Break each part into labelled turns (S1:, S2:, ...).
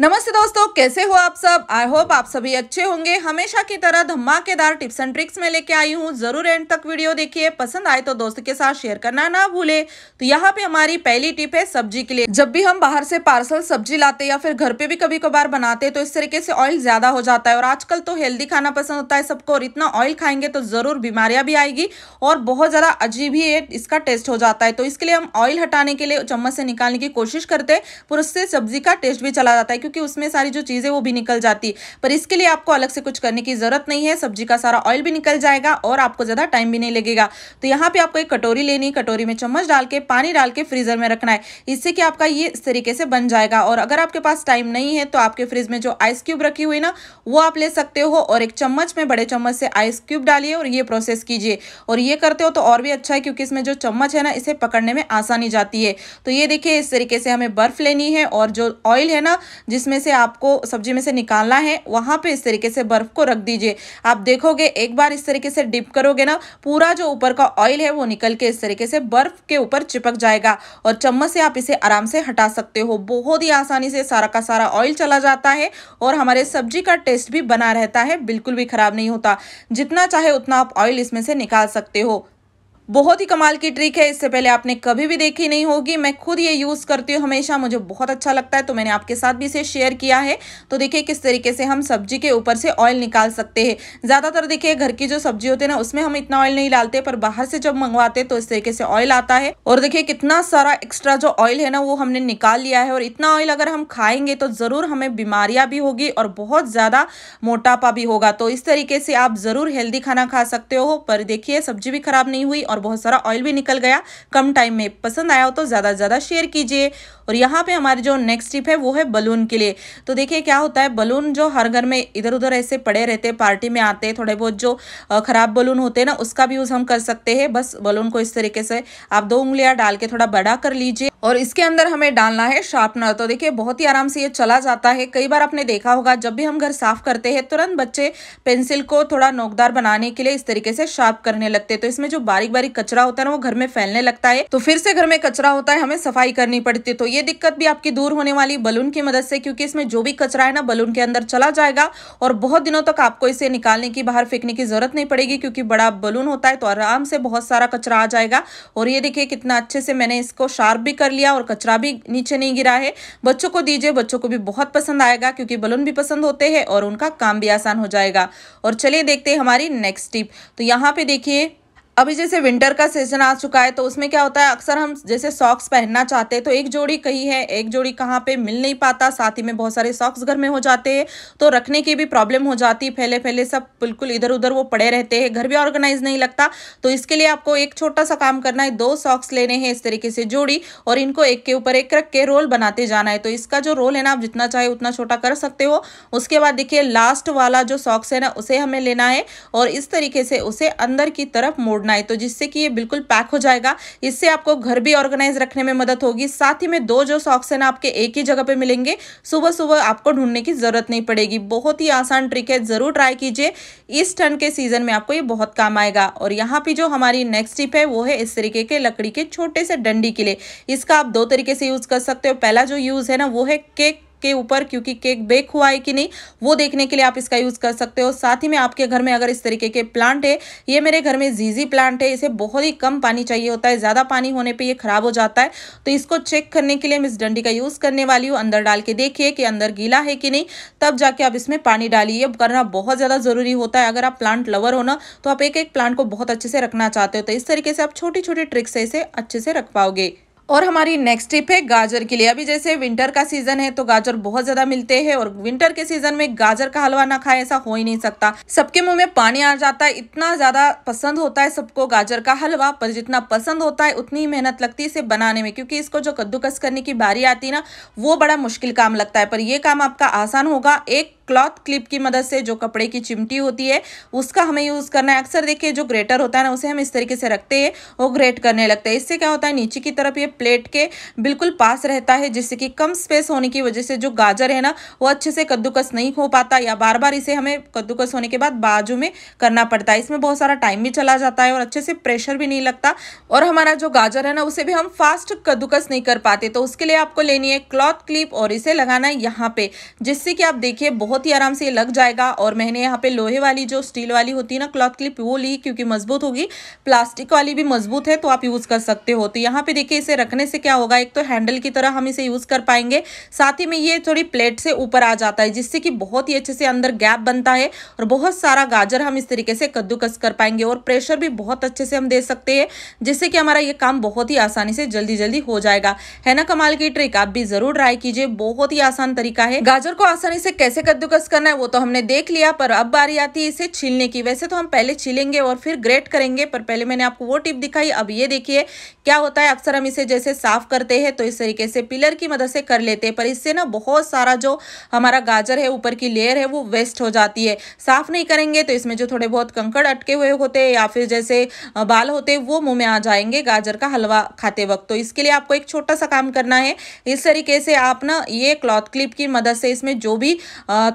S1: नमस्ते दोस्तों कैसे हो आप सब आई होप आप सभी अच्छे होंगे हमेशा की तरह धमाकेदार टिप्स एंड ट्रिक्स में लेके आई हूँ जरूर एंड तक वीडियो देखिए पसंद आए तो दोस्त के साथ शेयर करना ना भूले तो यहाँ पे हमारी पहली टिप है सब्जी के लिए जब भी हम बाहर से पार्सल सब्जी लाते या फिर घर पे भी कभी कभार बनाते तो इस तरीके से ऑयल ज्यादा हो जाता है और आजकल तो हेल्दी खाना पसंद होता है सबको और इतना ऑयल खाएंगे तो जरूर बीमारियां भी आएगी और बहुत ज्यादा अजीब ही इसका टेस्ट हो जाता है तो इसके लिए हम ऑयल हटाने के लिए चम्मच से निकालने की कोशिश करते हैं पर उससे सब्जी का टेस्ट भी चला जाता है क्योंकि उसमें सारी जो चीज़ें वो भी निकल जाती पर इसके लिए आपको अलग से कुछ करने की ज़रूरत नहीं है सब्जी का सारा ऑयल भी निकल जाएगा और आपको ज़्यादा टाइम भी नहीं लगेगा तो यहाँ पर आपको एक कटोरी लेनी कटोरी में चम्मच डाल के पानी डाल के फ्रीज़र में रखना है इससे कि आपका ये इस तरीके से बन जाएगा और अगर आपके पास टाइम नहीं है तो आपके फ्रिज में जो आइस क्यूब रखी हुई ना वो आप ले सकते हो और एक चम्मच में बड़े चम्मच से आइस क्यूब डालिए और ये प्रोसेस कीजिए और ये करते हो तो और भी अच्छा है क्योंकि इसमें जो चम्मच है ना इसे पकड़ने में आसानी जाती है तो ये देखिए इस तरीके से हमें बर्फ़ लेनी है और जो ऑयल है ना जिसमें से आपको सब्जी में से निकालना है वहाँ पे इस तरीके से बर्फ़ को रख दीजिए आप देखोगे एक बार इस तरीके से डिप करोगे ना पूरा जो ऊपर का ऑयल है वो निकल के इस तरीके से बर्फ़ के ऊपर चिपक जाएगा और चम्मच से आप इसे आराम से हटा सकते हो बहुत ही आसानी से सारा का सारा ऑयल चला जाता है और हमारे सब्जी का टेस्ट भी बना रहता है बिल्कुल भी ख़राब नहीं होता जितना चाहे उतना आप ऑयल इसमें से निकाल सकते हो बहुत ही कमाल की ट्रिक है इससे पहले आपने कभी भी देखी नहीं होगी मैं खुद ये यूज़ करती हूँ हमेशा मुझे बहुत अच्छा लगता है तो मैंने आपके साथ भी इसे शेयर किया है तो देखिए किस तरीके से हम सब्जी के ऊपर से ऑयल निकाल सकते हैं ज़्यादातर देखिए घर की जो सब्जी होती है ना उसमें हम इतना ऑयल नहीं डालते पर बाहर से जब मंगवाते तो इस तरीके से ऑयल आता है और देखिए कितना सारा एक्स्ट्रा जो ऑयल है ना वो हमने निकाल लिया है और इतना ऑयल अगर हम खाएंगे तो ज़रूर हमें बीमारियाँ भी होगी और बहुत ज़्यादा मोटापा भी होगा तो इस तरीके से आप ज़रूर हेल्दी खाना खा सकते हो पर देखिए सब्जी भी खराब नहीं हुई और और बहुत सारा ऑयल भी निकल गया कम टाइम में पसंद आया हो तो ज़्यादा से ज़्यादा शेयर कीजिए और यहाँ पे हमारे जो नेक्स्ट टिप है वो है बलून के लिए तो देखिए क्या होता है बलून जो हर घर में इधर उधर ऐसे पड़े रहते हैं पार्टी में आते हैं थोड़े बहुत जो ख़राब बलून होते हैं ना उसका भी यूज़ हम कर सकते हैं बस बलून को इस तरीके से आप दो उंगलियाँ डाल के थोड़ा बड़ा कर लीजिए और इसके अंदर हमें डालना है शार्पनर तो देखिए बहुत ही आराम से ये चला जाता है कई बार आपने देखा होगा जब भी हम घर साफ करते हैं तुरंत बच्चे पेंसिल को थोड़ा नोकदार बनाने के लिए इस तरीके से शार्प करने लगते हैं तो इसमें जो बारीक बारीक सारी कचरा होता है ना वो घर में फैलने लगता है तो फिर से घर में कचरा होता है हमें सफाई करनी पड़ती है तो ये दिक्कत भी आपकी दूर होने वाली बलून की मदद से क्योंकि इसमें जो भी कचरा है ना बलून के अंदर चला जाएगा और बहुत दिनों तक आपको इसे निकालने की बाहर फेंकने की जरूरत नहीं पड़ेगी क्योंकि बड़ा बलून होता है तो आराम से बहुत सारा कचरा आ जाएगा और ये देखिए कितना अच्छे से मैंने इसको शार्प भी कर लिया और कचरा भी नीचे नहीं गिरा है बच्चों को दीजिए बच्चों को भी बहुत पसंद आएगा क्योंकि बलून भी पसंद होते हैं और उनका काम भी आसान हो जाएगा और चलिए देखते हैं हमारी नेक्स्ट टिप तो यहाँ पे देखिए अभी जैसे विंटर का सीजन आ चुका है तो उसमें क्या होता है अक्सर हम जैसे सॉक्स पहनना चाहते हैं तो एक जोड़ी कहीं है एक जोड़ी कहाँ पे मिल नहीं पाता साथ ही में बहुत सारे सॉक्स घर में हो जाते हैं तो रखने की भी प्रॉब्लम हो जाती है फैले फैले सब बिल्कुल इधर उधर वो पड़े रहते हैं घर भी ऑर्गेनाइज नहीं लगता तो इसके लिए आपको एक छोटा सा काम करना है दो सॉक्स लेने हैं इस तरीके से जोड़ी और इनको एक के ऊपर एक रख के रोल बनाते जाना है तो इसका जो रोल है ना आप जितना चाहे उतना छोटा कर सकते हो उसके बाद देखिए लास्ट वाला जो सॉक्स है ना उसे हमें लेना है और इस तरीके से उसे अंदर की तरफ मोड़ छोड़ना है तो जिससे कि ये बिल्कुल पैक हो जाएगा इससे आपको घर भी ऑर्गेनाइज रखने में मदद होगी साथ ही में दो जो सॉक्स है ना आपके एक ही जगह पे मिलेंगे सुबह सुबह आपको ढूंढने की ज़रूरत नहीं पड़ेगी बहुत ही आसान ट्रिक है ज़रूर ट्राई कीजिए इस ठंड के सीज़न में आपको ये बहुत काम आएगा और यहाँ पे जो हमारी नेक्स्ट टिप है वो है इस तरीके के लकड़ी के छोटे से डंडी के लिए इसका आप दो तरीके से यूज़ कर सकते हो पहला जो यूज़ है ना वो है केक के ऊपर क्योंकि केक बेक हुआ है कि नहीं वो देखने के लिए आप इसका यूज़ कर सकते हो साथ ही में आपके घर में अगर इस तरीके के प्लांट है ये मेरे घर में जीजी प्लांट है इसे बहुत ही कम पानी चाहिए होता है ज़्यादा पानी होने पर ये ख़राब हो जाता है तो इसको चेक करने के लिए मैं इस डंडी का यूज़ करने वाली हूँ अंदर डाल के देखिए कि अंदर गीला है कि नहीं तब जाके आप इसमें पानी डालिए करना बहुत ज़्यादा ज़रूरी होता है अगर आप प्लांट लवर हो ना तो आप एक एक प्लांट को बहुत अच्छे से रखना चाहते हो तो इस तरीके से आप छोटी छोटी ट्रिक से इसे अच्छे से रख पाओगे और हमारी नेक्स्ट टिप है गाजर के लिए अभी जैसे विंटर का सीजन है तो गाजर बहुत ज्यादा मिलते हैं और विंटर के सीजन में गाजर का हलवा ना खाए ऐसा हो ही नहीं सकता सबके मुंह में पानी आ जाता है इतना ज्यादा पसंद होता है सबको गाजर का हलवा पर जितना पसंद होता है उतनी मेहनत लगती है इसे बनाने में क्योंकि इसको जो कद्दूकस करने की बारी आती है ना वो बड़ा मुश्किल काम लगता है पर यह काम आपका आसान होगा एक क्लॉथ क्लिप की मदद से जो कपड़े की चिमटी होती है उसका हमें यूज़ करना है अक्सर देखिए जो ग्रेटर होता है ना उसे हम इस तरीके से रखते हैं वो ग्रेट करने लगते हैं इससे क्या होता है नीचे की तरफ ये प्लेट के बिल्कुल पास रहता है जिससे कि कम स्पेस होने की वजह से जो गाजर है ना वो अच्छे से कद्दूकस नहीं हो पाता या बार बार इसे हमें कद्दूकस होने के बाद बाजू में करना पड़ता है इसमें बहुत सारा टाइम भी चला जाता है और अच्छे से प्रेशर भी नहीं लगता और हमारा जो गाजर है ना उसे भी हम फास्ट कद्दूकस नहीं कर पाते तो उसके लिए आपको लेनी है क्लॉथ क्लिप और इसे लगाना है यहाँ पे जिससे कि आप देखिए बहुत ही आराम से ये लग जाएगा और मैंने यहाँ पे लोहे वाली जो स्टील वाली होती है ना क्लॉथ क्लिप वो ली क्योंकि मजबूत होगी प्लास्टिक वाली भी मजबूत है तो आप यूज़ कर सकते हो तो यहाँ पे देखिए इसे रखने से क्या होगा एक तो हैंडल की तरह हम इसे यूज़ कर पाएंगे साथ ही में ये थोड़ी प्लेट से ऊपर आ जाता है जिससे कि बहुत ही अच्छे से अंदर गैप बनता है और बहुत सारा गाजर हम इस तरीके से कद्दूकस कर पाएंगे और प्रेशर भी बहुत अच्छे से हम दे सकते हैं जिससे कि हमारा ये काम बहुत ही आसानी से जल्दी जल्दी हो जाएगा है ना कमाल की ट्रिक आप भी जरूर ट्राई कीजिए बहुत ही आसान तरीका है गाजर को आसानी से कैसे कद्दूकस करना है वो तो हमने देख लिया पर अब बारी आती है इसे छीलने की वैसे तो हम पहले छीलेंगे और फिर ग्रेट करेंगे पर पहले मैंने आपको वो टिप दिखाई अब ये देखिए क्या होता है अक्सर हम इसे जैसे साफ करते हैं तो इस तरीके से पिलर की मदद से कर लेते हैं पर इससे ना बहुत सारा जो हमारा गाजर है ऊपर की लेयर है वो वेस्ट हो जाती है साफ नहीं करेंगे तो इसमें जो थोड़े बहुत कंकड़ अटके हुए होते हैं या फिर जैसे बाल होते हैं वो मुंह में आ जाएंगे गाजर का हलवा खाते वक्त तो इसके लिए आपको एक छोटा सा काम करना है इस तरीके से आप ना ये क्लॉथ क्लिप की मदद से इसमें जो भी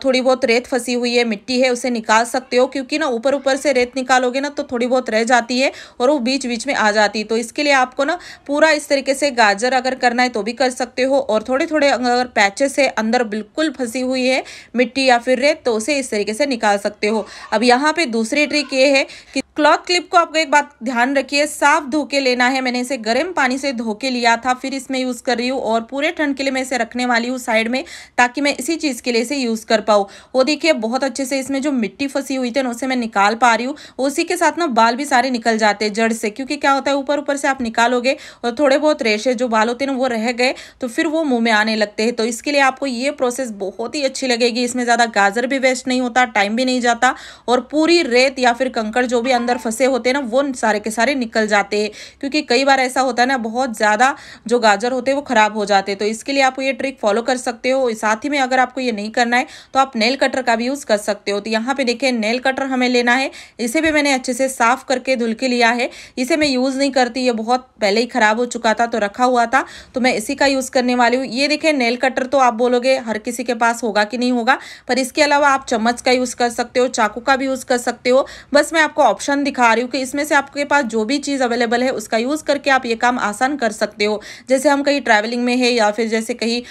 S1: थोड़ी बहुत रेत फंसी हुई है मिट्टी है उसे निकाल सकते हो क्योंकि ना ऊपर ऊपर से रेत निकालोगे ना तो थोड़ी बहुत रह जाती है और वो बीच बीच में आ जाती है तो इसके लिए आपको ना पूरा इस तरीके तरीके से गाजर अगर करना है तो भी कर सकते हो और थोड़े थोड़े अगर पैचेस है अंदर बिल्कुल फंसी हुई है मिट्टी या फिर रेत तो उसे इस तरीके से निकाल सकते हो अब यहाँ पे दूसरी ट्रिक ये है कि क्लॉथ क्लिप को आपको एक बात ध्यान रखिए साफ धो के लेना है मैंने इसे गर्म पानी से धो के लिया था फिर इसमें यूज़ कर रही हूँ और पूरे ठंड के लिए मैं इसे रखने वाली हूँ साइड में ताकि मैं इसी चीज़ के लिए इसे यूज़ कर पाऊँ वो देखिए बहुत अच्छे से इसमें जो मिट्टी फंसी हुई थी ना उसे मैं निकाल पा रही हूँ उसी के साथ ना बाल भी सारे निकल जाते हैं जड़ से क्योंकि क्या होता है ऊपर ऊपर से आप निकालोगे और थोड़े बहुत रेशे जो बाल होते हैं ना वो रह गए तो फिर वो मुँह में आने लगते हैं तो इसके लिए आपको ये प्रोसेस बहुत ही अच्छी लगेगी इसमें ज़्यादा गाजर भी वेस्ट नहीं होता टाइम भी नहीं जाता और पूरी रेत या फिर कंकड़ जो भी अंदर फंसे होते हैं ना वो सारे के सारे निकल जाते हैं क्योंकि कई बार ऐसा होता है ना बहुत ज़्यादा जो गाजर होते हैं वो ख़राब हो जाते हैं तो इसके लिए आप ये ट्रिक फॉलो कर सकते हो साथ ही में अगर आपको ये नहीं करना है तो आप नेल कटर का भी यूज़ कर सकते हो तो यहाँ पर देखिए नेल कटर हमें लेना है इसे भी मैंने अच्छे से साफ़ करके धुल के लिया है इसे मैं यूज़ नहीं करती ये बहुत पहले ही ख़राब हो चुका था तो रखा हुआ था तो मैं इसी का यूज़ करने वाली हूँ ये देखें नेल कटर तो आप बोलोगे हर किसी के पास होगा कि नहीं होगा पर इसके अलावा आप चम्मच का यूज़ कर सकते हो चाकू का भी यूज़ कर सकते हो बस मैं आपको ऑप्शन ऑप्शन दिखा रही हूँ कि इसमें से आपके पास जो भी चीज़ अवेलेबल है उसका यूज़ करके आप ये काम आसान कर सकते हो जैसे हम कहीं ट्रैवलिंग में है या फिर जैसे कहीं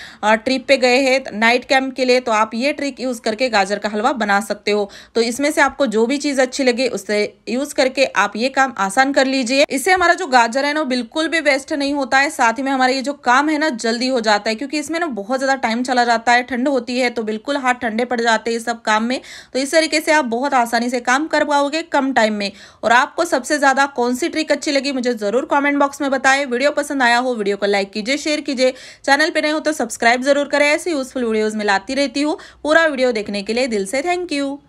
S1: ट्रिप पे गए हैं नाइट कैंप के लिए तो आप ये ट्रिक यूज़ करके गाजर का हलवा बना सकते हो तो इसमें से आपको जो भी चीज़ अच्छी लगे उससे यूज़ करके आप ये काम आसान कर लीजिए इससे हमारा जो गाजर है ना बिल्कुल भी वेस्ट नहीं होता है साथ ही में हमारा ये जो काम है ना जल्दी हो जाता है क्योंकि इसमें ना बहुत ज़्यादा टाइम चला जाता है ठंड होती है तो बिल्कुल हाथ ठंडे पड़ जाते हैं सब काम में तो इस तरीके से आप बहुत आसानी से काम कर पाओगे कम टाइम में में और आपको सबसे ज़्यादा कौन सी ट्रिक अच्छी लगी मुझे ज़रूर कॉमेंट बॉक्स में बताएं वीडियो पसंद आया हो वीडियो को लाइक कीजिए शेयर कीजिए चैनल पर नहीं हो तो सब्सक्राइब जरूर करें ऐसी यूजफुल वीडियोज़ मिलाती रहती हूँ पूरा वीडियो देखने के लिए दिल से थैंक यू